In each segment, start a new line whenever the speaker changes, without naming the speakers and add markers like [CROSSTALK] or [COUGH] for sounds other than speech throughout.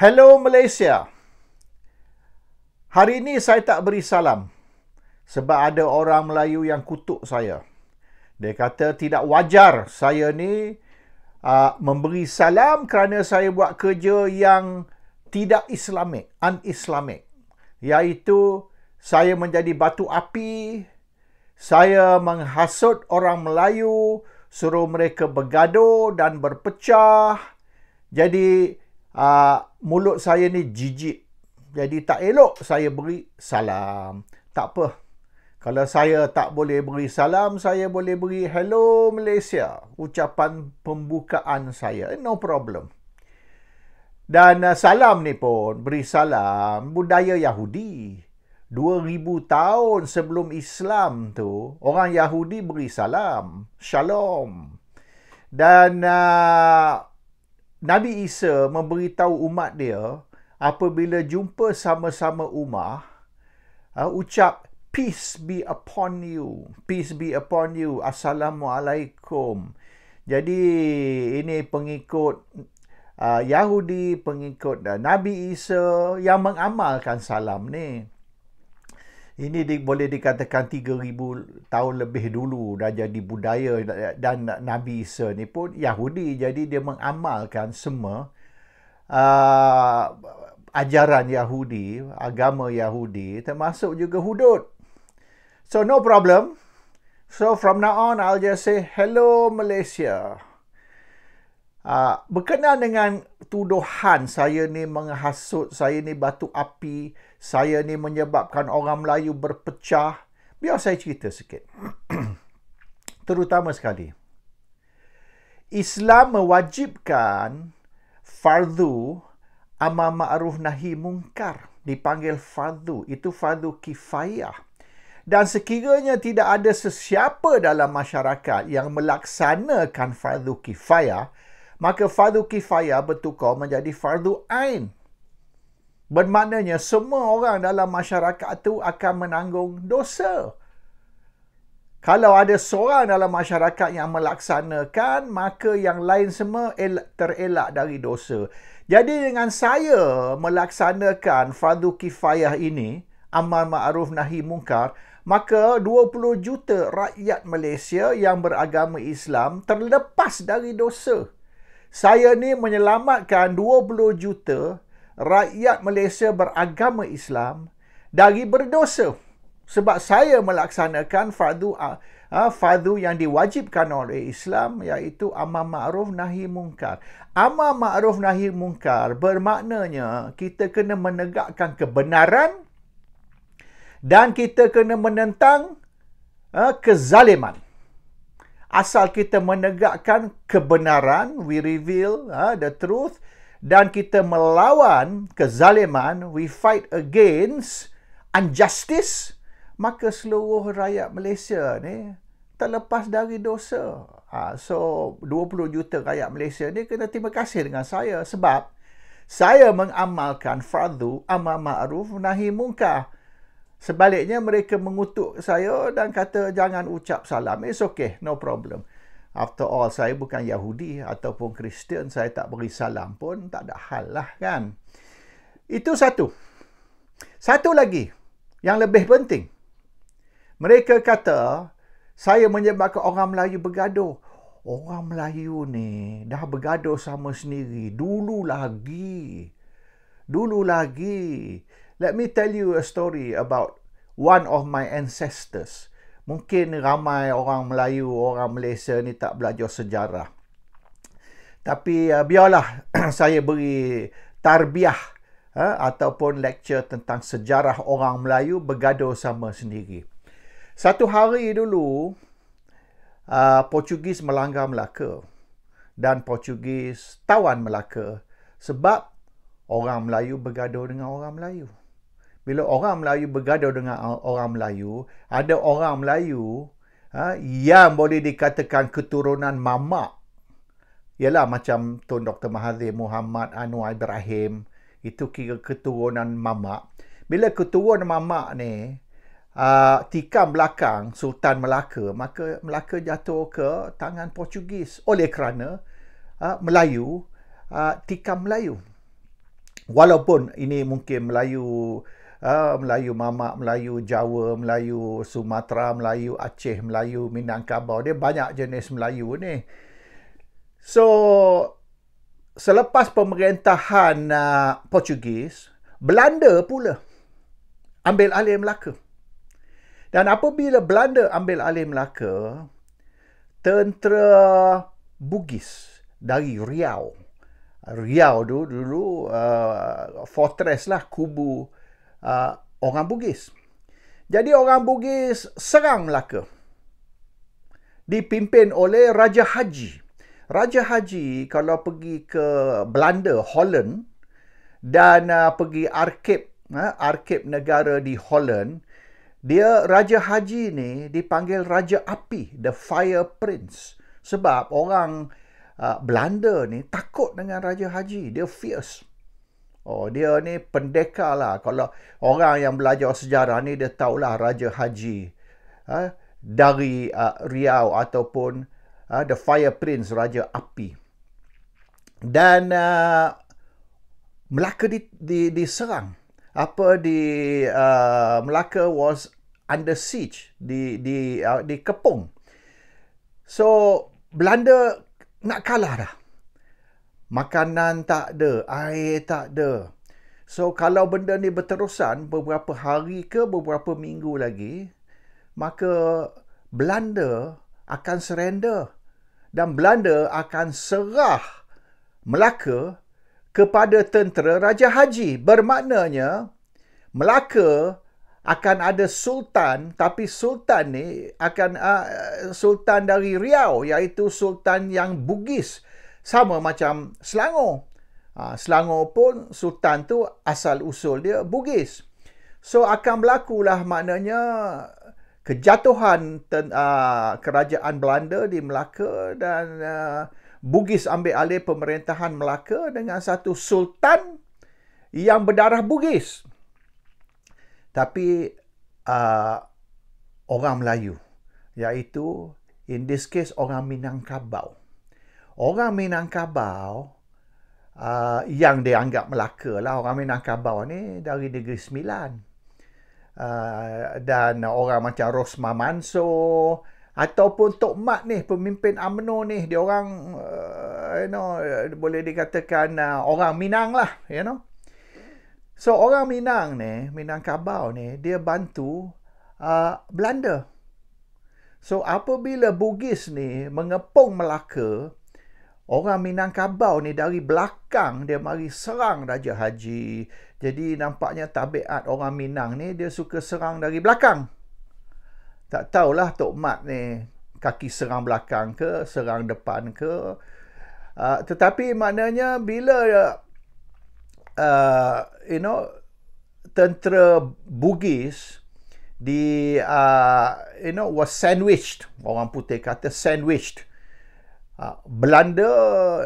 Hello Malaysia. Hari ini saya tak beri salam sebab ada orang Melayu yang kutuk saya. Dia kata tidak wajar saya ni uh, memberi salam kerana saya buat kerja yang tidak islamik, un-islamik. Iaitu saya menjadi batu api, saya menghasut orang Melayu, suruh mereka bergaduh dan berpecah. Jadi uh, mulut saya ni jijik. Jadi tak elok saya beri salam. Tak apa. Kalau saya tak boleh beri salam, saya boleh beri hello Malaysia. Ucapan pembukaan saya. Eh, no problem. Dan uh, salam ni pun, beri salam. Budaya Yahudi. 2000 tahun sebelum Islam tu, orang Yahudi beri salam. Shalom. Dan uh, Nabi Isa memberitahu umat dia apabila jumpa sama-sama umat uh, ah, ucap peace be upon you peace be upon you assalamualaikum jadi ini pengikut uh, Yahudi pengikut uh, Nabi Isa yang mengamalkan salam ni ini di, boleh dikatakan 3,000 tahun lebih dulu dah jadi budaya dan Nabi Isa ni pun Yahudi. Jadi dia mengamalkan semua uh, ajaran Yahudi, agama Yahudi termasuk juga hudud. So no problem. So from now on I'll just say hello Malaysia. Ah, berkenaan dengan tuduhan saya ni menghasut, saya ni batu api, saya ni menyebabkan orang Melayu berpecah. Biar saya cerita sikit. [CLEARS THROAT] Terutama sekali. Islam mewajibkan fardu amar ma'ruf nahi mungkar. Dipanggil fardu. Itu fardu kifayah. Dan sekiranya tidak ada sesiapa dalam masyarakat yang melaksanakan fardu kifayah, maka fardu kifayah bertukar menjadi fardu ain. Bermaknanya semua orang dalam masyarakat itu akan menanggung dosa. Kalau ada seorang dalam masyarakat yang melaksanakan, maka yang lain semua terelak dari dosa. Jadi dengan saya melaksanakan fardu kifayah ini, amal ma'ruf nahi mungkar, maka 20 juta rakyat Malaysia yang beragama Islam terlepas dari dosa saya ni menyelamatkan 20 juta rakyat Malaysia beragama Islam dari berdosa sebab saya melaksanakan fardu ah, ah, fardu yang diwajibkan oleh Islam iaitu amar ma'ruf nahi mungkar. Amar ma'ruf nahi mungkar bermaknanya kita kena menegakkan kebenaran dan kita kena menentang ah, kezaliman asal kita menegakkan kebenaran we reveal uh, the truth dan kita melawan kezaliman we fight against injustice maka seluruh rakyat Malaysia ni terlepas dari dosa. Ha, so 20 juta rakyat Malaysia ni kena terima kasih dengan saya sebab saya mengamalkan fardu amal ma'ruf nahi mungkar. Sebaliknya mereka mengutuk saya dan kata jangan ucap salam. It's okay, no problem. After all, saya bukan Yahudi ataupun Kristian, saya tak beri salam pun tak ada hal lah kan. Itu satu. Satu lagi yang lebih penting. Mereka kata saya menyebabkan orang Melayu bergaduh. Orang Melayu ni dah bergaduh sama sendiri. Dulu lagi. Dulu lagi. Let me tell you a story about one of my ancestors. Mungkin ramai orang Melayu, orang Malaysia ni tak belajar sejarah. Tapi uh, biarlah [CLEARS THROAT] saya beri tarbiah uh, ataupun lecture tentang sejarah orang Melayu bergaduh sama sendiri. Satu hari dulu, uh, Portugis melanggar Melaka dan Portugis tawan Melaka sebab orang Melayu bergaduh dengan orang Melayu bila orang Melayu bergaduh dengan orang Melayu, ada orang Melayu ha, yang boleh dikatakan keturunan mamak. Ialah macam Tuan Dr. Mahathir Muhammad Anwar Ibrahim. Itu kira keturunan mamak. Bila keturunan mamak ni uh, tikam belakang Sultan Melaka, maka Melaka jatuh ke tangan Portugis. Oleh kerana uh, Melayu uh, tikam Melayu. Walaupun ini mungkin Melayu uh, Melayu Mamak, Melayu Jawa, Melayu Sumatera, Melayu Aceh, Melayu Minangkabau. Dia banyak jenis Melayu ni. So selepas pemerintahan uh, Portugis, Belanda pula ambil alih Melaka. Dan apabila Belanda ambil alih Melaka, tentera Bugis dari Riau. Riau tu dulu uh, fortress lah kubu uh, orang Bugis. Jadi orang Bugis serang Melaka. Dipimpin oleh Raja Haji. Raja Haji kalau pergi ke Belanda, Holland dan uh, pergi arkib, uh, ah, arkib negara di Holland, dia Raja Haji ni dipanggil Raja Api, the Fire Prince sebab orang uh, Belanda ni takut dengan Raja Haji, dia fierce. Oh, dia ni pendekar lah. Kalau orang yang belajar sejarah ni, dia tahulah Raja Haji ha, dari uh, Riau ataupun ha, The Fire Prince, Raja Api. Dan uh, Melaka di, di, diserang. Apa di uh, Melaka was under siege, di, di, uh, di kepung. So, Belanda nak kalah dah. Makanan tak ada, air tak ada. So kalau benda ni berterusan beberapa hari ke beberapa minggu lagi, maka Belanda akan surrender dan Belanda akan serah Melaka kepada tentera Raja Haji. Bermaknanya Melaka akan ada sultan tapi sultan ni akan uh, sultan dari Riau iaitu sultan yang Bugis sama macam Selangor. Ha, Selangor pun sultan tu asal usul dia Bugis. So akan berlakulah maknanya kejatuhan ten, uh, kerajaan Belanda di Melaka dan uh, Bugis ambil alih pemerintahan Melaka dengan satu sultan yang berdarah Bugis. Tapi uh, orang Melayu iaitu in this case orang Minangkabau orang Minangkabau uh, ah, yang dianggap Melaka lah orang Minangkabau ni dari negeri Sembilan uh, dan orang macam Rosma Manso ataupun Tok Mat ni pemimpin AMNO ni dia orang uh, you know boleh dikatakan uh, orang Minang lah you know so orang Minang ni Minangkabau ni dia bantu uh, Belanda So apabila Bugis ni mengepung Melaka, Orang Minangkabau ni dari belakang dia mari serang Raja Haji. Jadi nampaknya tabiat orang Minang ni dia suka serang dari belakang. Tak tahulah Tok Mat ni kaki serang belakang ke serang depan ke. Uh, tetapi maknanya bila uh, you know tentera Bugis di uh, you know was sandwiched orang putih kata sandwiched uh, Ah, Belanda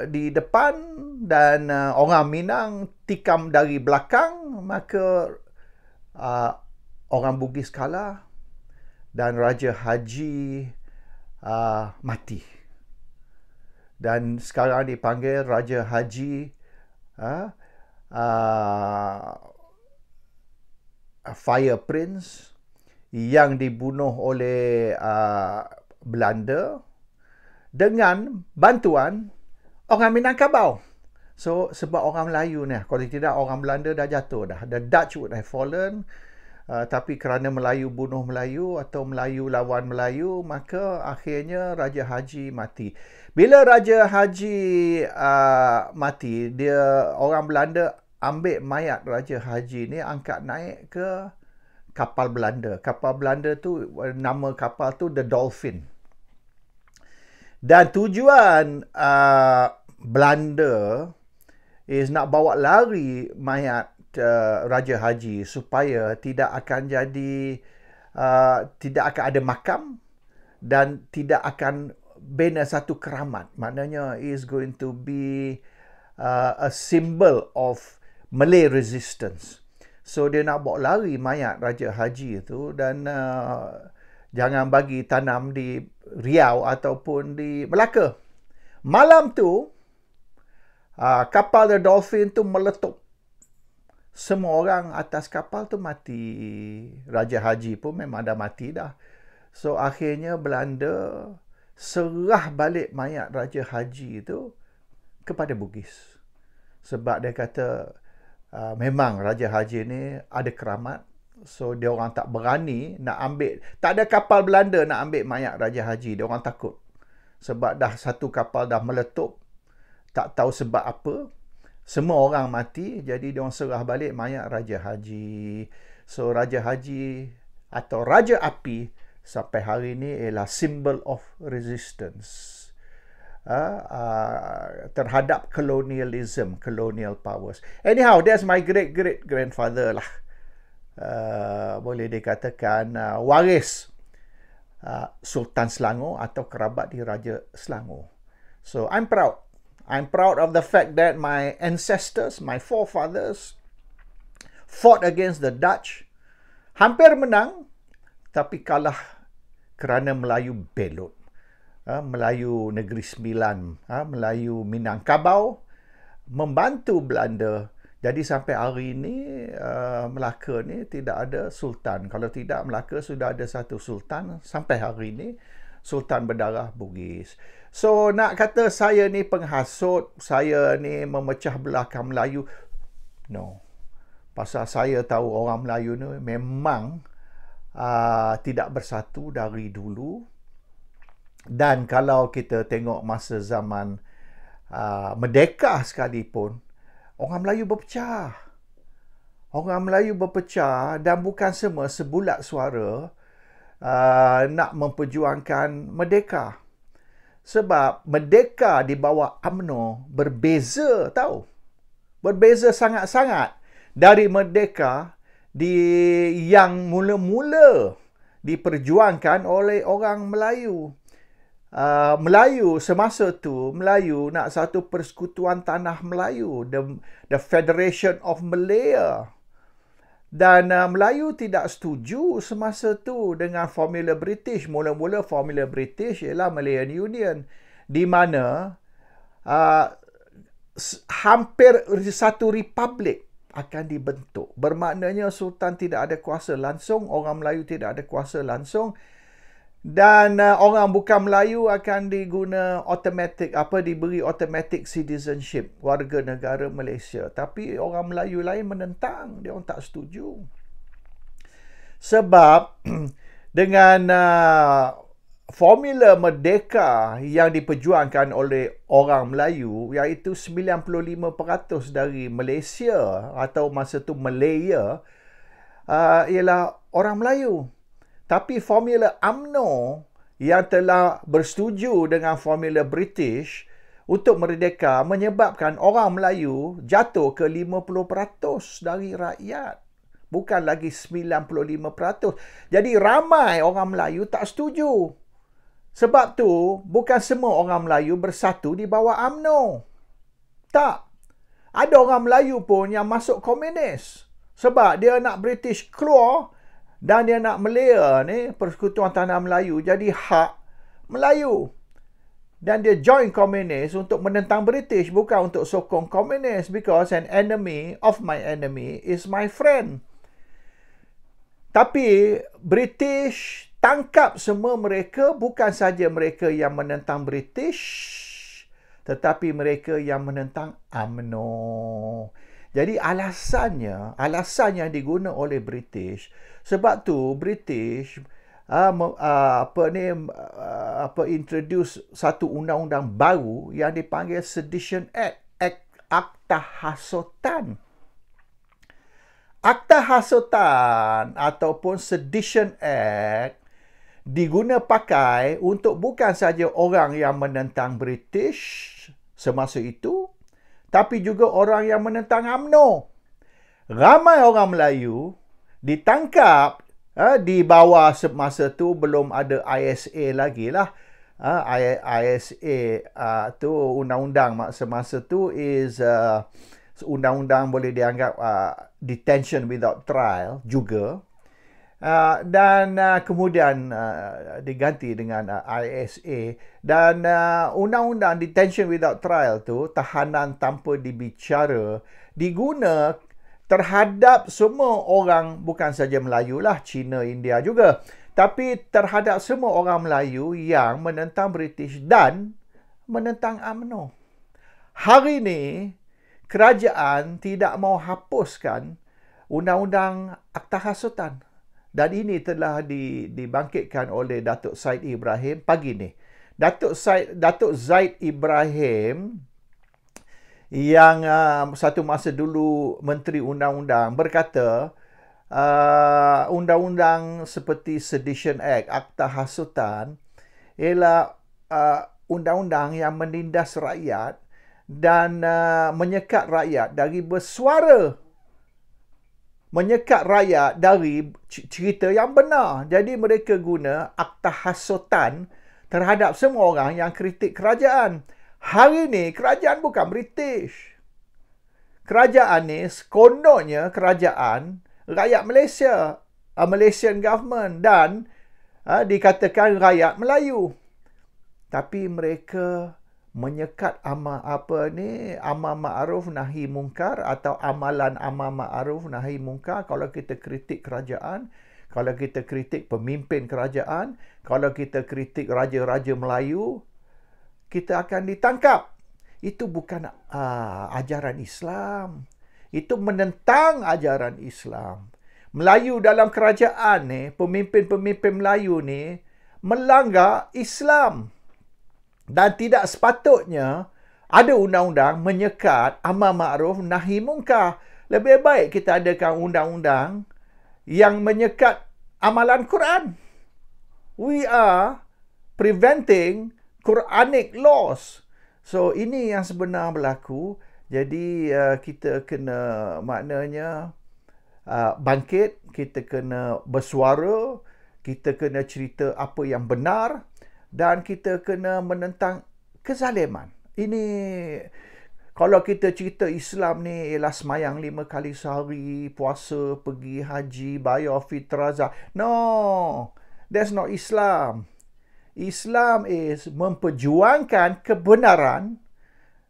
di depan dan uh, orang Minang tikam dari belakang maka uh, orang Bugis kalah dan Raja Haji uh, mati dan sekarang dipanggil Raja Haji uh, uh, Fire Prince yang dibunuh oleh uh, Belanda dengan bantuan orang Minangkabau. So sebab orang Melayu ni kalau tidak orang Belanda dah jatuh dah. The Dutch would have fallen. Uh, tapi kerana Melayu bunuh Melayu atau Melayu lawan Melayu maka akhirnya Raja Haji mati. Bila Raja Haji uh, mati, dia orang Belanda ambil mayat Raja Haji ni angkat naik ke kapal Belanda. Kapal Belanda tu nama kapal tu The Dolphin. Dan tujuan uh, Belanda is nak bawa lari mayat uh, Raja Haji supaya tidak akan jadi uh, tidak akan ada makam dan tidak akan bina satu keramat. Maknanya is going to be uh, a symbol of Malay resistance. So dia nak bawa lari mayat Raja Haji itu dan uh, jangan bagi tanam di Riau ataupun di Melaka. Malam tu uh, kapal The Dolphin tu meletup. Semua orang atas kapal tu mati. Raja Haji pun memang dah mati dah. So akhirnya Belanda serah balik mayat Raja Haji itu kepada Bugis. Sebab dia kata uh, memang Raja Haji ni ada keramat So dia orang tak berani nak ambil tak ada kapal Belanda nak ambil mayat Raja Haji. Dia orang takut. Sebab dah satu kapal dah meletup. Tak tahu sebab apa. Semua orang mati jadi dia orang serah balik mayat Raja Haji. So Raja Haji atau Raja Api sampai hari ini ialah symbol of resistance. Uh, uh, terhadap colonialism, colonial powers. Anyhow, that's my great great grandfather lah uh, boleh dikatakan uh, waris uh, Sultan Selangor atau kerabat di Raja Selangor. So I'm proud. I'm proud of the fact that my ancestors, my forefathers fought against the Dutch. Hampir menang tapi kalah kerana Melayu belut. Melayu Negeri Sembilan, Melayu Minangkabau membantu Belanda jadi sampai hari ini uh, Melaka ni tidak ada sultan. Kalau tidak Melaka sudah ada satu sultan sampai hari ini sultan berdarah Bugis. So nak kata saya ni penghasut, saya ni memecah belahkan Melayu. No. Pasal saya tahu orang Melayu ni memang uh, tidak bersatu dari dulu. Dan kalau kita tengok masa zaman uh, merdeka sekalipun orang Melayu berpecah. Orang Melayu berpecah dan bukan semua sebulat suara uh, nak memperjuangkan merdeka. Sebab merdeka di bawah UMNO berbeza tahu? Berbeza sangat-sangat dari merdeka di yang mula-mula diperjuangkan oleh orang Melayu Uh, Melayu semasa tu Melayu nak satu persekutuan tanah Melayu the the federation of Malaya dan uh, Melayu tidak setuju semasa tu dengan formula British mula-mula formula British ialah Malayan Union di mana uh, hampir satu republik akan dibentuk bermaknanya sultan tidak ada kuasa langsung orang Melayu tidak ada kuasa langsung dan uh, orang bukan Melayu akan diguna automatic apa diberi automatic citizenship warga negara Malaysia tapi orang Melayu lain menentang dia orang tak setuju sebab [CLEARS THROAT] dengan uh, formula merdeka yang diperjuangkan oleh orang Melayu iaitu 95% dari Malaysia atau masa tu Malaya uh, ialah orang Melayu tapi formula UMNO yang telah bersetuju dengan formula British untuk merdeka menyebabkan orang Melayu jatuh ke 50% dari rakyat. Bukan lagi 95%. Jadi ramai orang Melayu tak setuju. Sebab tu bukan semua orang Melayu bersatu di bawah UMNO. Tak. Ada orang Melayu pun yang masuk komunis. Sebab dia nak British keluar dan dia nak melia ni persekutuan tanah Melayu jadi hak Melayu. Dan dia join komunis untuk menentang British bukan untuk sokong komunis because an enemy of my enemy is my friend. Tapi British tangkap semua mereka bukan saja mereka yang menentang British tetapi mereka yang menentang AMNO. Jadi alasannya, alasannya yang diguna oleh British, sebab tu British uh, uh, apa ni uh, apa introduce satu undang-undang baru yang dipanggil Sedition Act, Act Akta Hasutan. Akta Hasutan ataupun Sedition Act diguna pakai untuk bukan saja orang yang menentang British semasa itu tapi juga orang yang menentang AMNO. Ramai orang Melayu ditangkap eh, di bawah semasa tu belum ada ISA lagi lah. Uh, ha, ISA uh, ha, tu undang-undang semasa tu is uh, undang-undang boleh dianggap uh, detention without trial juga. Ah, dan uh, kemudian uh, diganti dengan uh, ISA dan uh, undang-undang detention without trial tu tahanan tanpa dibicara diguna terhadap semua orang bukan saja Melayu lah Cina India juga tapi terhadap semua orang Melayu yang menentang British dan menentang AMNO hari ini kerajaan tidak mau hapuskan undang-undang akta hasutan dan ini telah di, dibangkitkan oleh Datuk Said Ibrahim pagi ini. Datuk Said Datuk Zaid Ibrahim yang uh, satu masa dulu menteri undang-undang berkata uh, undang-undang seperti Sedition Act, Akta Hasutan ialah uh, undang-undang yang menindas rakyat dan uh, menyekat rakyat dari bersuara menyekat rakyat dari cerita yang benar. Jadi mereka guna akta hasutan terhadap semua orang yang kritik kerajaan. Hari ini kerajaan bukan British. Kerajaan ni sekononnya kerajaan rakyat Malaysia. A uh, Malaysian government dan ha, dikatakan rakyat Melayu. Tapi mereka menyekat ama apa ni amar ma'ruf nahi mungkar atau amalan amar ma'ruf nahi mungkar kalau kita kritik kerajaan kalau kita kritik pemimpin kerajaan kalau kita kritik raja-raja Melayu kita akan ditangkap itu bukan uh, ajaran Islam itu menentang ajaran Islam Melayu dalam kerajaan ni pemimpin-pemimpin Melayu ni melanggar Islam dan tidak sepatutnya ada undang-undang menyekat amar makruf nahi mungkar. Lebih baik kita adakan undang-undang yang menyekat amalan Quran. We are preventing Quranic laws. So ini yang sebenar berlaku. Jadi uh, kita kena maknanya uh, bangkit, kita kena bersuara, kita kena cerita apa yang benar dan kita kena menentang kezaliman. Ini kalau kita cerita Islam ni ialah semayang lima kali sehari, puasa, pergi haji, bayar fitrah. No, that's not Islam. Islam is memperjuangkan kebenaran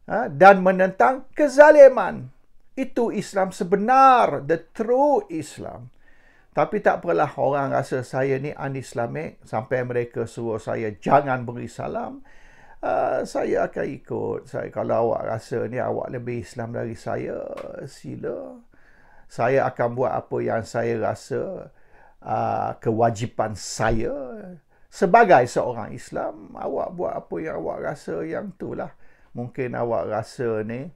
ha, dan menentang kezaliman. Itu Islam sebenar, the true Islam. Tapi tak apalah orang rasa saya ni anislamik sampai mereka suruh saya jangan beri salam. Uh, saya akan ikut. Saya kalau awak rasa ni awak lebih Islam dari saya, sila. Saya akan buat apa yang saya rasa uh, kewajipan saya sebagai seorang Islam. Awak buat apa yang awak rasa yang itulah. Mungkin awak rasa ni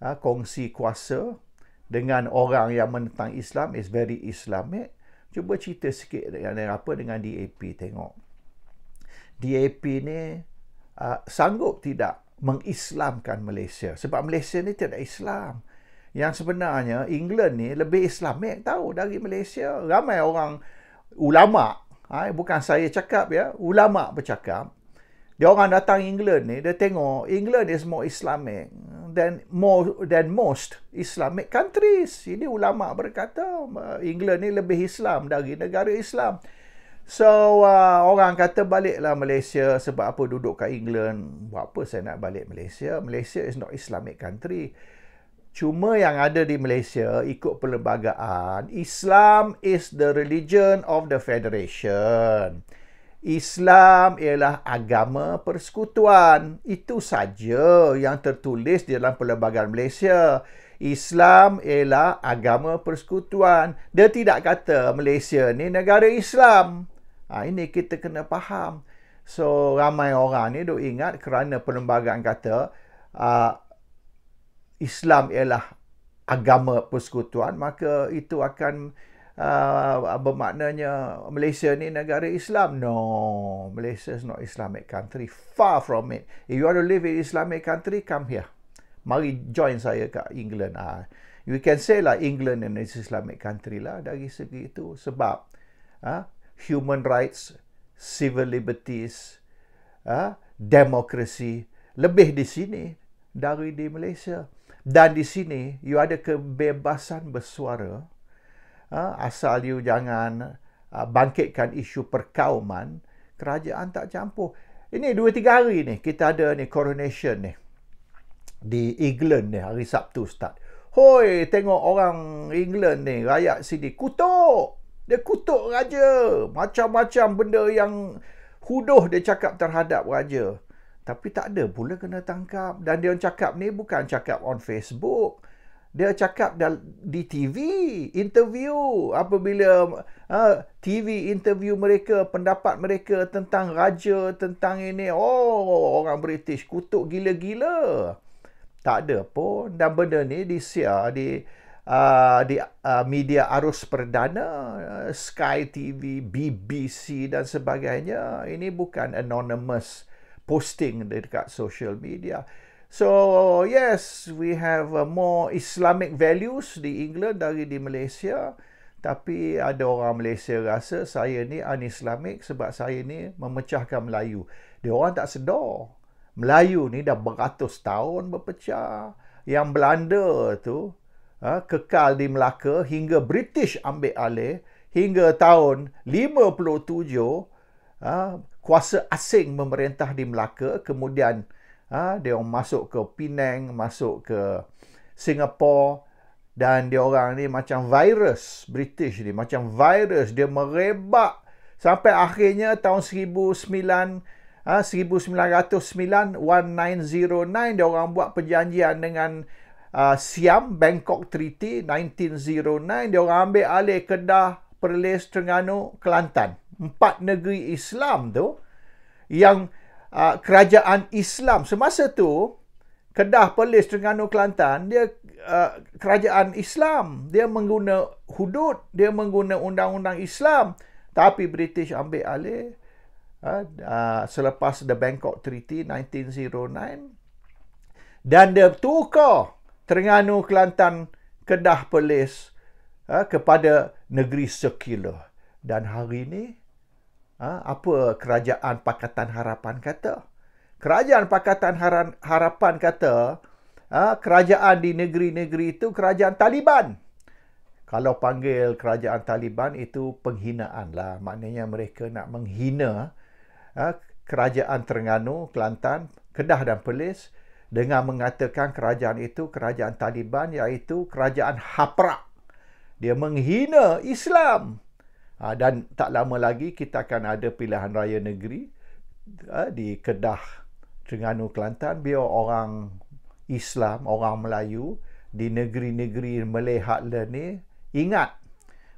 uh, kongsi kuasa dengan orang yang menentang Islam is very Islamic. Cuba cerita sikit dengan apa dengan DAP tengok. DAP ni uh, sanggup tidak mengislamkan Malaysia sebab Malaysia ni tidak Islam. Yang sebenarnya England ni lebih Islamik tahu dari Malaysia. Ramai orang ulama, ha, bukan saya cakap ya, ulama bercakap. Dia orang datang England ni, dia tengok England is more Islamic than more than most Islamic countries. Ini ulama berkata eh, England ni lebih Islam dari negara Islam. So uh, orang kata baliklah Malaysia sebab apa duduk kat England? Buat apa saya nak balik Malaysia? Malaysia is not Islamic country. Cuma yang ada di Malaysia ikut perlembagaan Islam is the religion of the federation. Islam ialah agama persekutuan. Itu saja yang tertulis di dalam Perlembagaan Malaysia. Islam ialah agama persekutuan. Dia tidak kata Malaysia ni negara Islam. Ha, ini kita kena faham. So, ramai orang ni duk ingat kerana perlembagaan kata uh, Islam ialah agama persekutuan, maka itu akan uh, uh, ah, bermaknanya Malaysia ni negara Islam. No, Malaysia is not Islamic country. Far from it. If you want to live in Islamic country, come here. Mari join saya kat England. Uh, you can say lah England in is Islamic country lah dari segi itu. Sebab uh, human rights, civil liberties, uh, democracy lebih di sini dari di Malaysia. Dan di sini, you ada kebebasan bersuara. Ha? asal you jangan ha, bangkitkan isu perkauman, kerajaan tak campur. Ini 2-3 hari ni, kita ada ni coronation ni. Di England ni, hari Sabtu start. Hoi, tengok orang England ni, rakyat sini kutuk. Dia kutuk raja. Macam-macam benda yang huduh dia cakap terhadap raja. Tapi tak ada pula kena tangkap. Dan dia cakap ni bukan cakap on Facebook dia cakap di TV interview apabila ha, TV interview mereka pendapat mereka tentang raja tentang ini oh orang British kutuk gila-gila tak ada pun dan benda ni di sia ha, di uh, ha, di uh, media arus perdana uh, Sky TV BBC dan sebagainya ini bukan anonymous posting dekat social media So yes, we have uh, more Islamic values di England dari di Malaysia. Tapi ada orang Malaysia rasa saya ni un-Islamic sebab saya ni memecahkan Melayu. Dia orang tak sedar. Melayu ni dah beratus tahun berpecah. Yang Belanda tu ha, kekal di Melaka hingga British ambil alih hingga tahun 57 ha, kuasa asing memerintah di Melaka kemudian Ah, dia orang masuk ke Penang, masuk ke Singapore dan dia orang ni macam virus British ni, macam virus dia merebak sampai akhirnya tahun 1909 1909 ah, dia orang buat perjanjian dengan ah, Siam Bangkok Treaty 1909 dia orang ambil alih Kedah, Perlis, Terengganu, Kelantan. Empat negeri Islam tu yang Ah, kerajaan Islam semasa tu Kedah Perlis Terengganu Kelantan dia uh, kerajaan Islam dia mengguna hudud dia mengguna undang-undang Islam tapi British ambil alih uh, selepas the Bangkok Treaty 1909 dan dia tukar Terengganu Kelantan Kedah Perlis uh, kepada negeri sekular dan hari ini Ha? apa kerajaan pakatan harapan kata kerajaan pakatan harapan kata ha? kerajaan di negeri-negeri itu kerajaan Taliban kalau panggil kerajaan Taliban itu penghinaan lah maknanya mereka nak menghina ha? kerajaan Terengganu Kelantan Kedah dan Perlis dengan mengatakan kerajaan itu kerajaan Taliban iaitu kerajaan haprak dia menghina Islam Ah, dan tak lama lagi kita akan ada pilihan raya negeri ah, di Kedah, Terengganu, Kelantan biar orang Islam, orang Melayu di negeri-negeri melihat ini ingat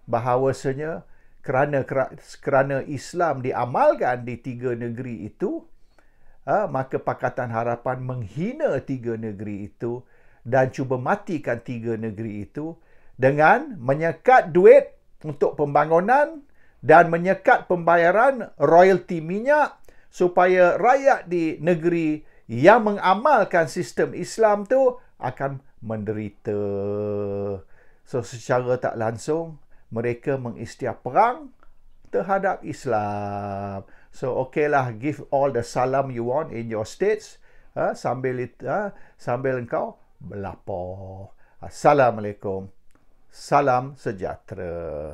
bahawasanya kerana kerana Islam diamalkan di tiga negeri itu ah, maka Pakatan Harapan menghina tiga negeri itu dan cuba matikan tiga negeri itu dengan menyekat duit untuk pembangunan dan menyekat pembayaran royalti minyak supaya rakyat di negeri yang mengamalkan sistem Islam tu akan menderita. So secara tak langsung mereka mengisytihar perang terhadap Islam. So okeylah give all the salam you want in your states ha, sambil ha, sambil engkau melapor. Assalamualaikum. Salam sejahtera.